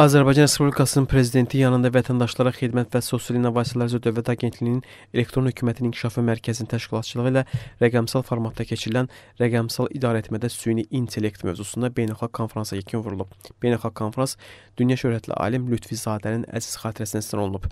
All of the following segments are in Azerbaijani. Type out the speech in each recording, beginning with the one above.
Azərbaycan Respublikasının prezidenti yanında vətəndaşlara xidmət və sosial innovasiyalar üzrə Dövlət Agentliyinin elektron hökumətin inkişafı mərkəzinin təşkilatçılığı ilə rəqəmsal formatda keçirilən rəqəmsal idarəetmədə süni intellekt mövzusunda beynəlxalq konfransa yekun vurulub. Beynəlxalq konfrans dünya şöhrətli alim Lütfi Zadənin əziz xatirəsinə həsr olunub.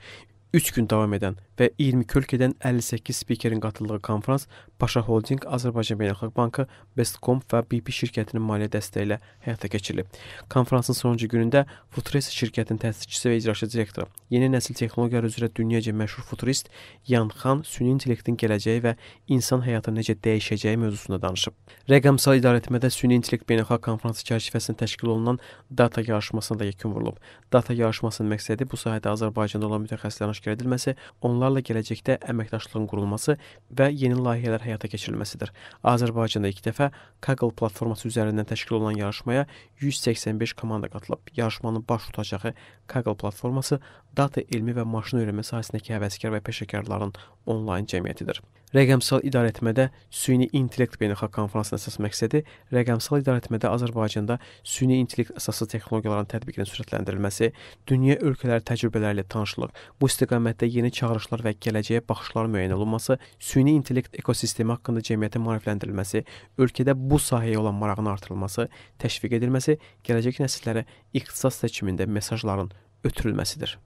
3 gün davam edən və 22 ölkədən 58 spikerin qatıldığı konfrans Paşa Holding, Azərbaycan Beynəlxalq Bankı, Bestcom və BP şirkətinin maliyyə dəstəyi ilə həyata keçirilib. Konfransın sonuncu günündə Futurist şirkətinin təsisçisi və icraçı direktoru, yeni nəsil texnologiyalar üzrə dünyaca məşhur futurist Yan Xan süni intellektin gələcəyi və insan həyatı necə dəyişəcəyi mövzusunda danışıb. Rəqəmsal idarəetmədə süni intellekt beynəlxalq konfransı çərçivəsində təşkil olunan data yarışmasına da yekun vurulub. Data yarışmasının məqsədi bu sahədə Azərbaycanda olan mütəxəssislərin aşkar edilməsi, onlarla gələcəkdə əməkdaşlığın qurulması və yeni layihələr həyata keçirilməsidir. Azərbaycanda ilk dəfə Kaggle platforması üzərindən təşkil olunan yarışmaya 185 komanda qatılıb. Yarışmanın baş tutacağı Kaggle platforması data elmi və maşın öyrənmə sahəsindəki həvəskar və peşəkarların onlayn cəmiyyətidir. Rəqəmsal idarəetmədə süni intellekt beynəlxalq konfransının əsas məqsədi rəqəmsal idarəetmədə Azərbaycanda süni intellekt əsaslı texnologiyaların tətbiqinin sürətləndirilməsi, dünya ölkələri təcrübələri ilə tanışlıq, bu istiqamətdə yeni çağırışlar və gələcəyə baxışlar müəyyən olunması, süni intellekt ekosistemi haqqında cəmiyyətin maarifləndirilməsi, ölkədə bu sahəyə olan marağın artırılması, təşviq edilməsi, gələcək nəsillərə ixtisas seçimində mesajların ötürülməsidir.